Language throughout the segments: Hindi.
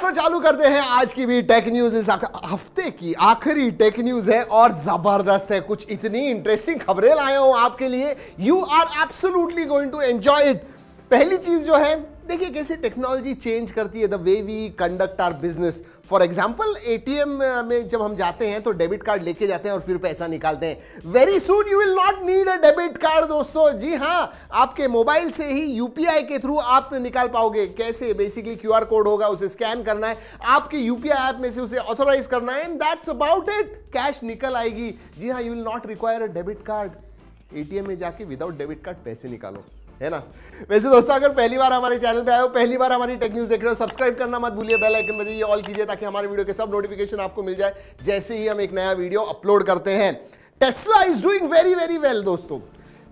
दोस्तों चालू करते हैं आज की भी टेक न्यूज इस हफ्ते की आखिरी टेक न्यूज है और जबरदस्त है कुछ इतनी इंटरेस्टिंग खबरें लाए हूं आपके लिए you are absolutely going to enjoy it पहली चीज जो है देखिए कैसे टेक्नोलॉजी चेंज करती है the way we conduct our business for example ATM में जब हम जाते हैं तो डेबिट कार्ड लेके जाते हैं और फिर पैसा निकालते हैं very soon you will not need a debit card दोस्तों जी हाँ आपके मोबाइल से ही यूपीआई के थ्रू आप निकाल पाओगे कैसे बेसिकली क्यू कोड होगा उसे स्कैन करना है आपके यूपीआई ऐप में से उसे ऑथोराइज करना है and that's about it cash निकल आएगी जी हाँ you will not require a debit card ATM में जाके विदाउट डेबिट कार्ड पैसे निकालो है ना वैसे दोस्तों अगर पहली बार हमारे चैनल पे आए हो पहली बार हमारी टेक न्यूज़ देख रहे हो सब्सक्राइब करना मत भूलिए बेल आइकन बजाइए ऑल कीजिए ताकि हमारे वीडियो के सब नोटिफिकेशन आपको मिल जाए जैसे ही हम एक नया वीडियो अपलोड करते हैं Tesla is doing very very well दोस्तों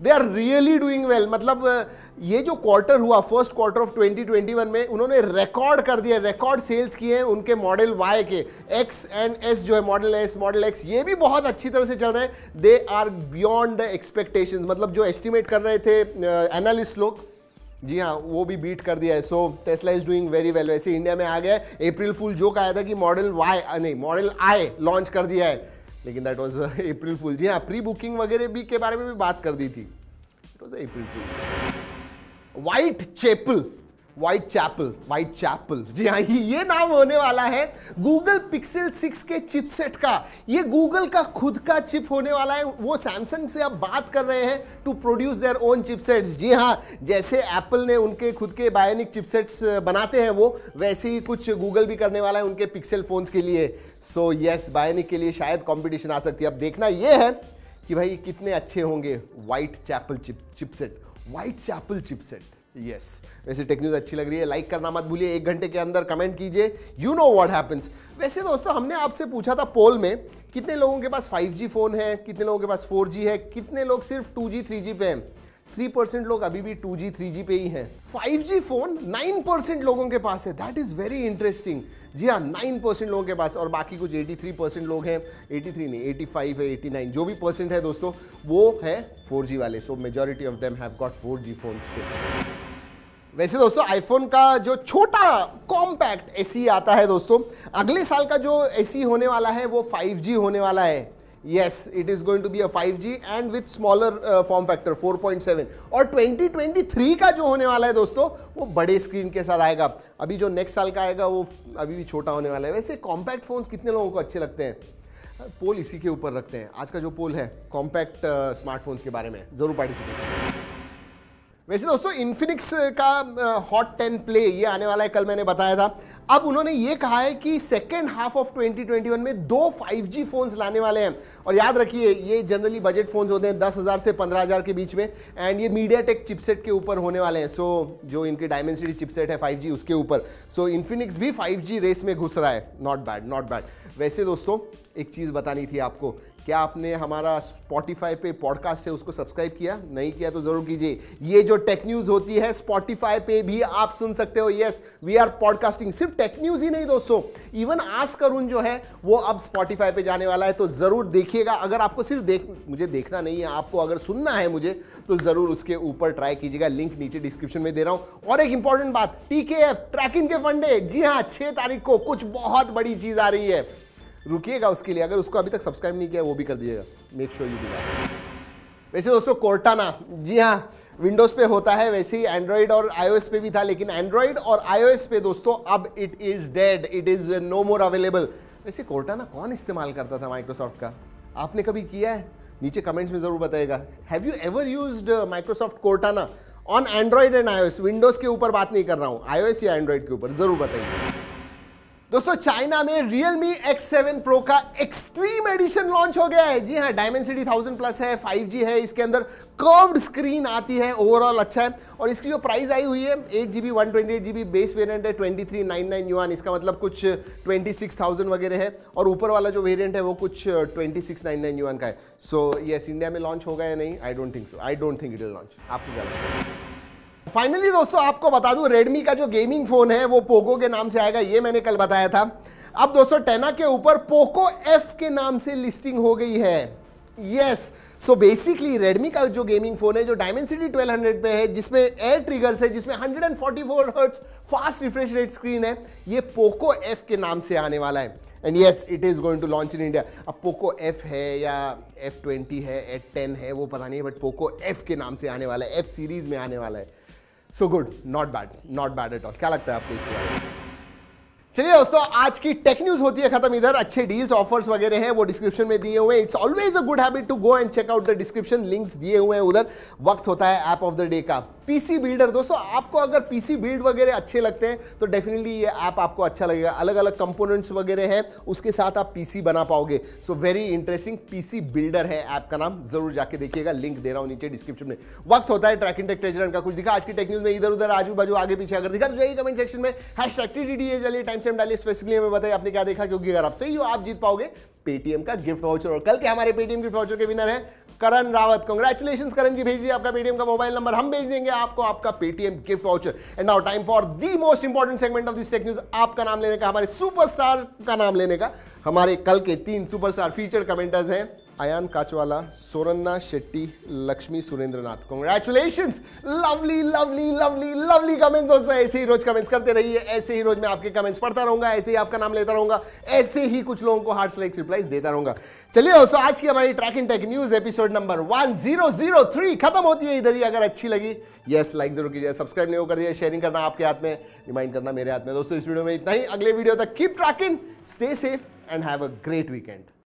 they are really doing well मतलब ये जो क्वार्टर हुआ फर्स्ट क्वार्टर ऑफ 2021 में उन्होंने रिकॉर्ड कर दिया रिकॉर्ड सेल्स किए हैं उनके मॉडल वाई के एक्स एंड एस जो है मॉडल एस मॉडल एक्स ये भी बहुत अच्छी तरह से चल रहे हैं दे आर बियॉन्ड एक्सपेक्टेशन मतलब जो एस्टिमेट कर रहे थे एनालिस्ट uh, लोग जी हाँ वो भी बीट कर दिया है so Tesla is doing very well वैसे इंडिया में आ गया अप्रैल फुल जो आया था कि मॉडल वाई नहीं मॉडल आई लॉन्च कर दिया है लेकिन दैट वॉज अप्रिल फुल जी हाँ प्री बुकिंग वगैरह भी के बारे में भी बात कर दी थी it was April fool white chapel white chapel white chapel जी हाँ ये नाम होने वाला है गूगल पिक्सल 6 के चिपसेट का ये गूगल का खुद का चिप होने वाला है वो सैमसंग से अब बात कर रहे हैं to produce their own chipsets जी हाँ जैसे एप्पल ने उनके खुद के बायोनिक चिपसेट्स बनाते हैं वो वैसे ही कुछ गूगल भी करने वाला है उनके पिक्सल फोन्स के लिए सो यस बायोनिक के लिए शायद कॉम्पिटिशन आ सकती है अब देखना यह है कि भाई कितने अच्छे होंगे white chapel chip chipset white chapel chipset yes वैसे टेक न्यूज़ अच्छी लग रही है लाइक करना मत भूलिए एक घंटे के अंदर कमेंट कीजिए यू नो व्हाट हैपेंस वैसे दोस्तों हमने आपसे पूछा था पोल में कितने लोगों के पास 5G फ़ोन है कितने लोगों के पास 4G है कितने लोग सिर्फ 2G 3G पे हैं थ्री परसेंट लोग अभी भी टू जी थ्री जी पे ही हैं five G phone nine percent लोगों के पास है दैट इज़ वेरी इंटरेस्टिंग जी हाँ नाइन परसेंट लोगों के पास और बाकी कुछ एटी थ्री परसेंट लोग हैं एटी थ्री नहीं एटी फाइव है एटी नाइन जो भी परसेंट है दोस्तों वो है फोर जी वाले so majority of them have got four G phone के वैसे दोस्तों आईफोन का जो छोटा कॉम्पैक्ट एसी आता है दोस्तों अगले साल का जो एसी होने वाला है वो 5G होने वाला है yes it is going to be a 5G and with smaller uh, form factor 4.7 और 2023 का जो होने वाला है दोस्तों वो बड़े स्क्रीन के साथ आएगा अभी जो नेक्स्ट साल का आएगा वो अभी भी छोटा होने वाला है वैसे कॉम्पैक्ट फोन्स कितने लोगों को अच्छे लगते हैं पोल इसी के ऊपर रखते हैं आज का जो पोल है कॉम्पैक्ट स्मार्टफोन्स uh, के बारे में ज़रूर पार्टिसिपेट वैसे दोस्तों इन्फिनिक्स का हॉट टेन प्ले ये आने वाला है कल मैंने बताया था अब उन्होंने ये कहा है कि सेकेंड हाफ ऑफ 2021 में दो 5G फोन्स लाने वाले हैं और याद रखिए ये जनरली बजट फोन्स होते हैं दस हज़ार से पंद्रह हज़ार के बीच में एंड ये मीडिया टेक चिपसेट के ऊपर होने वाले हैं सो so, जो इनके डायमेंसिटी चिपसेट है 5G उसके ऊपर सो so, इन्फिनिक्स भी 5G रेस में घुस रहा है नॉट बैड नॉट बैड वैसे दोस्तों एक चीज़ बतानी थी आपको क्या आपने हमारा Spotify पे पॉडकास्ट है उसको सब्सक्राइब किया नहीं किया तो जरूर कीजिए ये जो टेक न्यूज होती है Spotify पे भी आप सुन सकते हो यस वी आर पॉडकास्टिंग सिर्फ टेक न्यूज ही नहीं दोस्तों इवन आज करुण जो है वो अब स्पॉटिफाई पे जाने वाला है तो जरूर देखिएगा अगर आपको सिर्फ देख मुझे देखना नहीं है आपको अगर सुनना है मुझे तो जरूर उसके ऊपर ट्राई कीजिएगा लिंक नीचे डिस्क्रिप्शन में दे रहा हूं और एक इंपॉर्टेंट बात टीके ट्रैकिंग के फंडे जी हाँ छह तारीख को कुछ बहुत बड़ी चीज आ रही है रुकिएगा उसके लिए अगर उसको अभी तक सब्सक्राइब नहीं किया वो भी कर दीजिएगा मेक श्योर यू डू वैसे दोस्तों कोर्टाना जी हाँ विंडोज़ पे होता है वैसे ही एंड्रॉयड और आईओएस पे भी था लेकिन एंड्रॉयड और आईओएस पे दोस्तों अब it is dead it is no more available वैसे कोर्टाना कौन इस्तेमाल करता था माइक्रोसॉफ्ट का आपने कभी किया है नीचे कमेंट्स में ज़रूर बताएगा have you ever use Microsoft Cortana on Android and iOS Windows के ऊपर बात नहीं कर रहा हूँ आईओएस या एंड्रॉयड के ऊपर ज़रूर बताइए दोस्तों चाइना में Realme X7 Pro का एक्सट्रीम एडिशन लॉन्च हो गया है जी हाँ सिटी 1000 प्लस है 5G है इसके अंदर कर्व्ड स्क्रीन आती है ओवरऑल अच्छा है और इसकी जो प्राइस आई हुई है eight G B one twenty eight G B base variant है ट्वेंटी थ्री नाइन नाइन यून इसका मतलब कुछ ट्वेंटी सिक्स थाउजेंड वगैरह है और ऊपर वाला जो वेरियंट है वो कुछ twenty six nine nine yuan का है so so, yes yes, India में लॉन्च होगा या नहीं I don't think so I don't think it is launch आपको क्या लगता है फाइनली दोस्तों आपको बता दूं रेडमी का जो गेमिंग फ़ोन है वो पोको के नाम से आएगा ये मैंने कल बताया था अब दोस्तों टेना के ऊपर पोको एफ के नाम से लिस्टिंग हो गई है यस सो बेसिकली रेडमी का जो गेमिंग फ़ोन है जो डायमेंसिटी 1200 पे है जिसमें एयर ट्रिगर्स है जिसमें 144 hertz fast refresh rate screen है ये पोको एफ के नाम से आने वाला है and yes it is going to launch in India अब पोको एफ है या एफ ट्वेंटी है एफ टेन है वो पता नहीं है बट पोको एफ के नाम से आने वाला है एफ सीरीज़ में आने वाला है so good not bad not bad at all क्या लगता है आपको इसके बारे में चलिए दोस्तों आज की टेक न्यूज होती है खत्म इधर अच्छे डील्स ऑफर्स वगैरह हैं वो डिस्क्रिप्शन में दिए हुए it's always a good habit to go and check out the description links दिए हुए हैं उधर वक्त होता है ऐप ऑफ द डे का पीसी बिल्डर दोस्तों आपको अगर पीसी बिल्ड वगैरह अच्छे लगते हैं तो डेफिनेटली ये ऐप आप आपको अच्छा लगेगा अलग अलग कंपोनेंट्स वगैरह हैं उसके साथ आप पीसी बना पाओगे so very interesting PC builder है ऐप का नाम जरूर जाके देखिएगा लिंक दे रहा हूँ नीचे डिस्क्रिप्शन में वक्त होता है ट्रैकिंग टेक ट्रेजर का कुछ दिखा आज की टेक्न्यूज में इधर उधर आजू बाजू आगे पीछे अगर दिखा तो यही कमेंट सेक्शन में हैश टी डी चलिए टाइम से डालिए स्पेसिफिकली हमें बताइए आपने क्या देखा क्योंकि अगर आप सही हो आप जीत पाओगे पेटीएम का गिफ्ट वाउचर और कल के हमारे पेटीएम गिफ्ट वाउचर के विनर है करण रावत कंग्रेचुलेशन करण जी भेजिए आपका पेटीएम का मोबाइल नंबर हम भेज देंगे आपको आपका Paytm gift voucher and now time for the most important segment of this tech news आपका नाम लेने का हमारे सुपरस्टार का नाम लेने का हमारे कल के तीन सुपरस्टार फीचर कमेंटर्स हैं Ayan Kachwala Soranna Shetty Lakshmi Surendranath congratulation lovely lovely lovely lovely comments दोस्तों ऐसे ही रोज कमेंट्स करते रहिए ऐसे ही रोज मैं आपके कमेंट्स पढ़ता रहूंगा ऐसे ही आपका नाम लेता रहूंगा ऐसे ही कुछ लोगों को हार्ट लाइक्स रिप्लाइज देता रहूंगा चलिए दोस्तों आज की हमारी Trakin tech news episode number one खत्म होती है इधर ही अगर अच्छी लगी यस लाइक जरूर कीजिए सब्सक्राइब नहीं हो कर दिया शेयरिंग करना आपके हाथ में रिमाइंड करना मेरे हाथ में दोस्तों इस वीडियो में इतना ही अगले वीडियो तक keep Trakin stay safe and have a great weekend